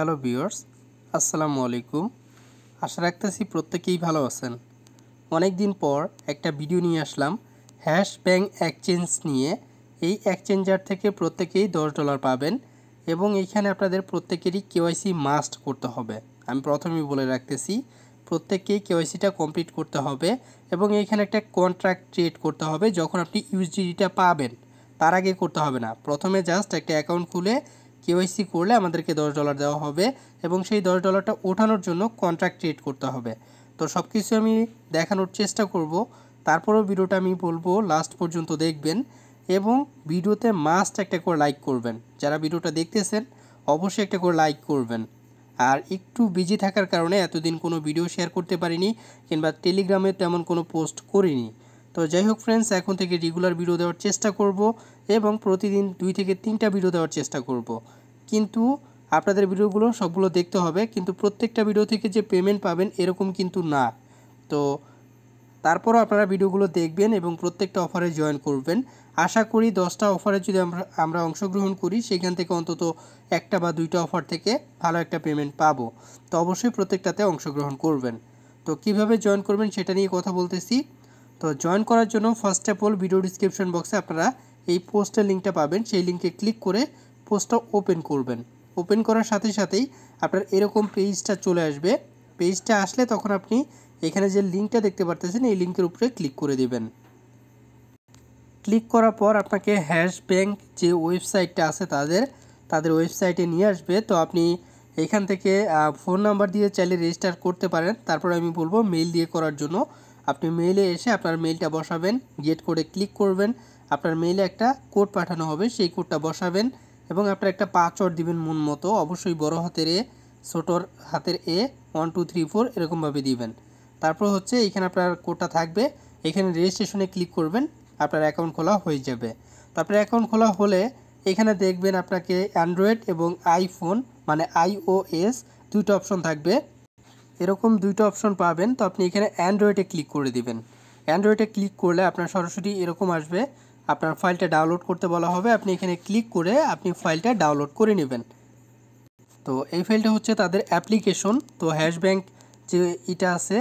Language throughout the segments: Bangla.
হ্যালো ভিউয়ার্স আসসালামু আলাইকুম আশা রাখতেছি প্রত্যেকেই ভালো আছেন অনেক দিন পর একটা ভিডিও নিয়ে আসলাম হ্যাশ ব্যাং এক্সচেঞ্জ নিয়ে এই এক্সচেঞ্জার থেকে প্রত্যেকেই দশ ডলার পাবেন এবং এইখানে আপনাদের প্রত্যেকেরই কেওয়াইসি মাস্ট করতে হবে আমি প্রথমেই বলে রাখতেছি প্রত্যেককেই কেওয়াইসিটা কমপ্লিট করতে হবে এবং এইখানে একটা কন্ট্রাক্ট ক্রিয়েট করতে হবে যখন আপনি ইউজিডিটা পাবেন তার আগে করতে হবে না প্রথমে জাস্ট একটা অ্যাকাউন্ট খুলে কেওয়াইসি করলে আমাদেরকে দশ ডলার দেওয়া হবে এবং সেই দশ ডলারটা ওঠানোর জন্য কন্ট্রাক্ট ক্রিয়েট করতে হবে তো সব কিছু আমি দেখানোর চেষ্টা করব তারপরেও ভিডিওটা আমি বলবো লাস্ট পর্যন্ত দেখবেন এবং ভিডিওতে মাস্ট একটা করে লাইক করবেন যারা ভিডিওটা দেখতেছেন অবশ্যই একটা করে লাইক করবেন আর একটু বিজি থাকার কারণে এতদিন কোনো ভিডিও শেয়ার করতে পারিনি কিংবা টেলিগ্রামে তেমন কোনো পোস্ট করিনি তো যাই হোক ফ্রেন্ডস এখন থেকে রেগুলার ভিডিও দেওয়ার চেষ্টা করব এবং প্রতিদিন দুই থেকে তিনটা ভিডিও দেওয়ার চেষ্টা করব কিন্তু আপনাদের ভিডিওগুলো সবগুলো দেখতে হবে কিন্তু প্রত্যেকটা ভিডিও থেকে যে পেমেন্ট পাবেন এরকম কিন্তু না তো তারপরও আপনারা ভিডিওগুলো দেখবেন এবং প্রত্যেকটা অফারে জয়েন করবেন আশা করি দশটা অফারে যদি আমরা আমরা অংশগ্রহণ করি সেখান থেকে অন্তত একটা বা দুইটা অফার থেকে ভালো একটা পেমেন্ট পাবো তো অবশ্যই প্রত্যেকটাতে অংশগ্রহণ করবেন তো কিভাবে জয়েন করবেন সেটা নিয়ে কথা বলতেছি তো জয়েন করার জন্য first of all video description বক্সে আপনারা এই পোস্টের লিঙ্কটা পাবেন সেই লিঙ্কে ক্লিক করে পোস্টটা ওপেন করবেন ওপেন করার সাথে সাথেই আপনার এরকম পেজটা চলে আসবে পেজটা আসলে তখন আপনি এখানে যে লিঙ্কটা দেখতে পারতেছেন এই লিঙ্কের উপরে ক্লিক করে দেবেন ক্লিক করার পর আপনাকে হ্যাশ ব্যাঙ্ক যে ওয়েবসাইটটা আছে তাদের তাদের ওয়েবসাইটে নিয়ে আসবে তো আপনি এখান থেকে ফোন নাম্বার দিয়ে চাইলে রেজিস্টার করতে পারেন তারপর আমি বলবো মেইল দিয়ে করার জন্য আপনি মেইলে এসে আপনার মেইলটা বসাবেন গেট করে ক্লিক করবেন আপনার মেইলে একটা কোড পাঠানো হবে সেই কোডটা বসাবেন এবং আপনার একটা পাসওয়ার্ড দিবেন মন মতো অবশ্যই বড় হাতের এ ছোটোর হাতের এ ওয়ান টু থ্রি ফোর এরকমভাবে দিবেন তারপর হচ্ছে এখানে আপনার কোডটা থাকবে এখানে রেজিস্ট্রেশনে ক্লিক করবেন আপনার অ্যাকাউন্ট খোলা হয়ে যাবে তারপরে অ্যাকাউন্ট খোলা হলে এখানে দেখবেন আপনাকে অ্যান্ড্রয়েড এবং আইফোন মানে আইওএস দুটো অপশন থাকবে এরকম দুইটা অপশন পাবেন তো আপনি এখানে অ্যান্ড্রয়েডে ক্লিক করে দিবেন অ্যান্ড্রয়েডে ক্লিক করলে আপনার সরাসরি এরকম আসবে আপনার ফাইলটা ডাউনলোড করতে বলা হবে আপনি এখানে ক্লিক করে আপনি ফাইলটা ডাউনলোড করে নেবেন তো এই ফাইলটা হচ্ছে তাদের অ্যাপ্লিকেশন তো হ্যাশ ব্যাঙ্ক যে এটা আছে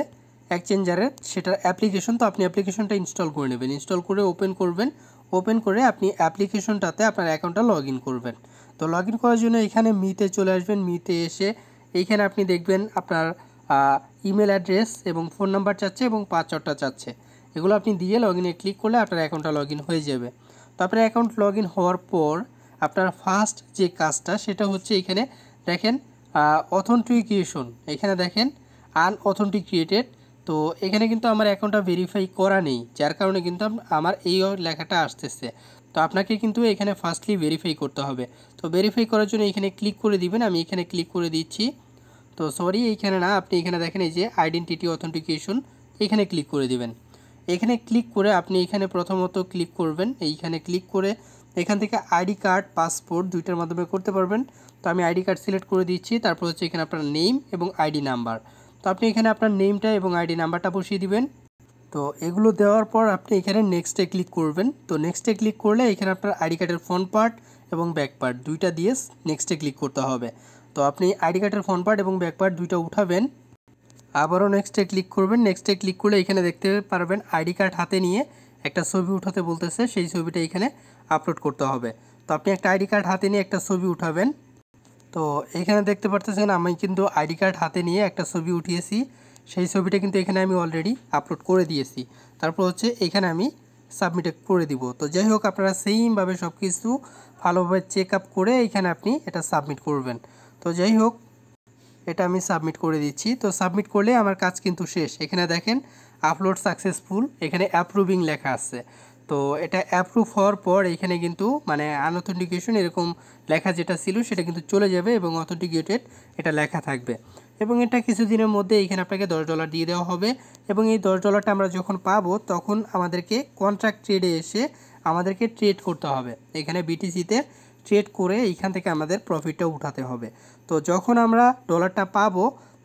এক্সচেঞ্জারের সেটার অ্যাপ্লিকেশন তো আপনি অ্যাপ্লিকেশনটা ইনস্টল করে নেবেন ইনস্টল করে ওপেন করবেন ওপেন করে আপনি অ্যাপ্লিকেশনটাতে আপনার অ্যাকাউন্টটা লগ করবেন তো লগ করার জন্য এখানে মিতে চলে আসবেন মিতে এসে এইখানে আপনি দেখবেন আপনার ইমেল অ্যাড্রেস এবং ফোন নাম্বার চাচ্ছে এবং পাসওয়ার্ডটা চাচ্ছে এগুলো আপনি দিয়ে লগ ইনে ক্লিক করলে আপনার অ্যাকাউন্টটা লগ ইন হয়ে যাবে তারপরে অ্যাকাউন্ট লগ ইন হওয়ার পর আপনার ফার্স্ট যে কাজটা সেটা হচ্ছে এখানে দেখেন অথেন্টিকেশন এখানে দেখেন ক্রিয়েটেড তো এখানে কিন্তু আমার অ্যাকাউন্টটা ভেরিফাই করা নেই যার কারণে কিন্তু আমার এই লেখাটা আসতেছে তো আপনাকে কিন্তু এখানে ফার্স্টলি ভেরিফাই করতে হবে তো ভেরিফাই করার জন্য এখানে ক্লিক করে দিবেন আমি এখানে ক্লিক করে দিচ্ছি তো সরি এইখানে না আপনি এখানে দেখেন এই যে আইডেন্টিটি অথেন্টিকেশন এখানে ক্লিক করে দিবেন এখানে ক্লিক করে আপনি এখানে প্রথমত ক্লিক করবেন এইখানে ক্লিক করে এখান থেকে আইডি কার্ড পাসপোর্ট দুইটার মাধ্যমে করতে পারবেন তো আমি আইডি কার্ড সিলেক্ট করে দিচ্ছি তারপর হচ্ছে এখানে আপনার নেম এবং আইডি নাম্বার তো আপনি এখানে আপনার নেমটা এবং আইডি নাম্বারটা বসিয়ে দিবেন তো এগুলো দেওয়ার পর আপনি এখানে নেক্সটে ক্লিক করবেন তো নেক্সটে ক্লিক করলে এখানে আপনার আইডি কার্ডের ফ্রন্ট পার্ট এবং ব্যাক পার্ট দুইটা দিয়ে নেক্সটে ক্লিক করতে হবে তো আপনি আইডি কার্ডের ফোন পার্ট এবং ব্যাক পার্ট দুইটা উঠাবেন আবারও নেক্সটে ক্লিক করবেন নেক্সটে ক্লিক করলে এখানে দেখতে পারবেন আইডি কার্ড হাতে নিয়ে একটা ছবি উঠাতে বলতেছে সেই ছবিটা এখানে আপলোড করতে হবে তো আপনি একটা আইডি কার্ড হাতে নিয়ে একটা ছবি উঠাবেন তো এখানে দেখতে পারতেছেন আমি কিন্তু আইডি কার্ড হাতে নিয়ে একটা ছবি উঠিয়েছি সেই ছবিটা কিন্তু এখানে আমি অলরেডি আপলোড করে দিয়েছি তারপর হচ্ছে এখানে আমি সাবমিট করে দিব তো যাই হোক আপনারা সেইমভাবে সব কিছু ভালোভাবে চেক আপ করে এখানে আপনি এটা সাবমিট করবেন তো যাই হোক এটা আমি সাবমিট করে দিচ্ছি তো সাবমিট করলে আমার কাজ কিন্তু শেষ এখানে দেখেন আপলোড সাকসেসফুল এখানে অ্যাপ্রুভিং লেখা আছে তো এটা অ্যাপ্রুভ হওয়ার পর এখানে কিন্তু মানে আনঅথেন্টিকেশন এরকম লেখা যেটা ছিল সেটা কিন্তু চলে যাবে এবং অথেন্টিকেটেড এটা লেখা থাকবে এবং এটা কিছুদিনের মধ্যে এখানে আপনাকে দশ ডলার দিয়ে দেওয়া হবে এবং এই দশ ডলারটা আমরা যখন পাবো তখন আমাদেরকে কন্ট্রাক্ট ট্রেডে এসে আমাদেরকে ট্রেড করতে হবে এখানে বিটিসিতে ট্রেড করে এইখান থেকে আমাদের প্রফিটটা উঠাতে হবে তো যখন আমরা ডলারটা পাব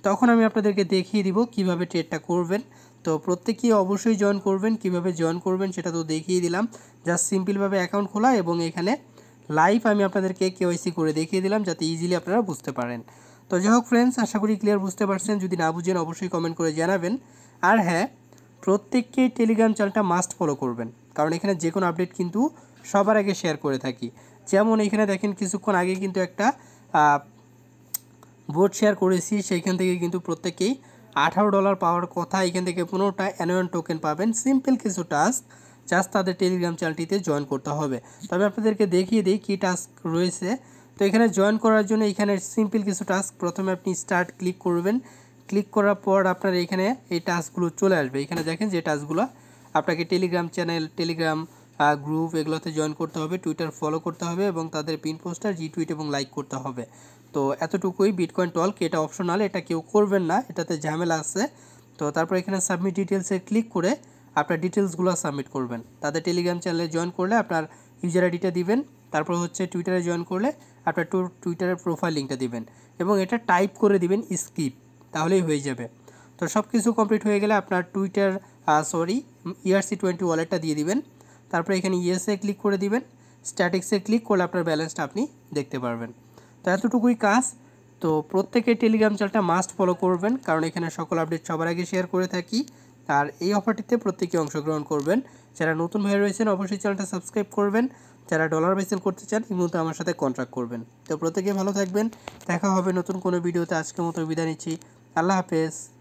তখন আমি আপনাদেরকে দেখিয়ে দিব কিভাবে ট্রেডটা করবেন তো প্রত্যেকেই অবশ্যই জয়েন করবেন কিভাবে জয়েন করবেন সেটা তো দেখিয়ে দিলাম জাস্ট সিম্পলভাবে অ্যাকাউন্ট খোলা এবং এখানে লাইভ আমি আপনাদেরকে কেওয়াইসি করে দেখিয়ে দিলাম যাতে ইজিলি আপনারা বুঝতে পারেন তো যাই হোক ফ্রেন্ডস আশা করি ক্লিয়ার বুঝতে পারছেন যদি না বুঝেন অবশ্যই কমেন্ট করে জানাবেন আর হ্যাঁ প্রত্যেককেই টেলিগ্রাম চ্যানেলটা মাস্ট ফলো করবেন কারণ এখানে যে কোনো আপডেট কিন্তু সবার আগে শেয়ার করে থাকি যেমন এখানে দেখেন কিছুক্ষণ আগে কিন্তু একটা ভোট শেয়ার করেছি সেইখান থেকে কিন্তু প্রত্যেকেই আঠারো ডলার পাওয়ার কথা এখান থেকে পনেরোটা অ্যানুয়াল টোকেন পাবেন সিম্পল কিছু টাস্ক জাস্ট তাদের টেলিগ্রাম চ্যানেলটিতে জয়েন করতে হবে তবে আপনাদেরকে দেখিয়ে দিই কী টাস্ক রয়েছে তো এখানে জয়েন করার জন্য এখানে সিম্পল কিছু টাস্ক প্রথমে আপনি স্টার্ট ক্লিক করবেন ক্লিক করার পর আপনার এখানে এই টাস্কগুলো চলে আসবে এখানে দেখেন যে টাস্কগুলো আপনাকে টেলিগ্রাম চ্যানেল টেলিগ্রাম গ্রুপ এগুলোতে জয়েন করতে হবে টুইটার ফলো করতে হবে এবং তাদের পিন পোস্টার রিটুইট এবং লাইক করতে হবে তো এতটুকুই বিটকয়েন টলক এটা অপশনাল এটা কেউ করবেন না এটাতে ঝামেলা আছে তো তারপর এখানে সাবমিট ডিটেলসে ক্লিক করে আপনার ডিটেলসগুলো সাবমিট করবেন তাদের টেলিগ্রাম চ্যানেলে জয়েন করলে আপনার ইউজার আইডিটা দিবেন তারপর হচ্ছে টুইটারে জয়েন করলে আপনার টু টুইটারের প্রোফাইল লিঙ্কটা দিবেন এবং এটা টাইপ করে দিবেন স্কিপ তাহলেই হয়ে যাবে তো সব কিছু কমপ্লিট হয়ে গেলে আপনার টুইটার সরি ইআরসি টোয়েন্টি ওয়ালেটটা দিয়ে দিবেন তারপরে এখানে ইয়েসে ক্লিক করে দিবেন স্ট্যাটিক্সে ক্লিক করলে আপনার ব্যালেন্সটা আপনি দেখতে পারবেন তো এতটুকুই কাজ তো প্রত্যেকে টেলিগ্রাম চ্যানেলটা মাস্ট ফলো করবেন কারণ এখানে সকল আপডেট সবার আগে শেয়ার করে থাকি আর এই অফারটিতে প্রত্যেকে অংশগ্রহণ করবেন যারা নতুন হয়ে রয়েছেন অবশ্যই চ্যানেলটা সাবস্ক্রাইব করবেন যারা ডলার বেসেল করতে চান এই মুহূর্তে আমার সাথে কন্ট্রাক্ট করবেন তো প্রত্যেকে ভালো থাকবেন দেখা হবে নতুন কোনো ভিডিওতে আজকের মতো বিদায় নিচ্ছি আল্লাহ হাফেজ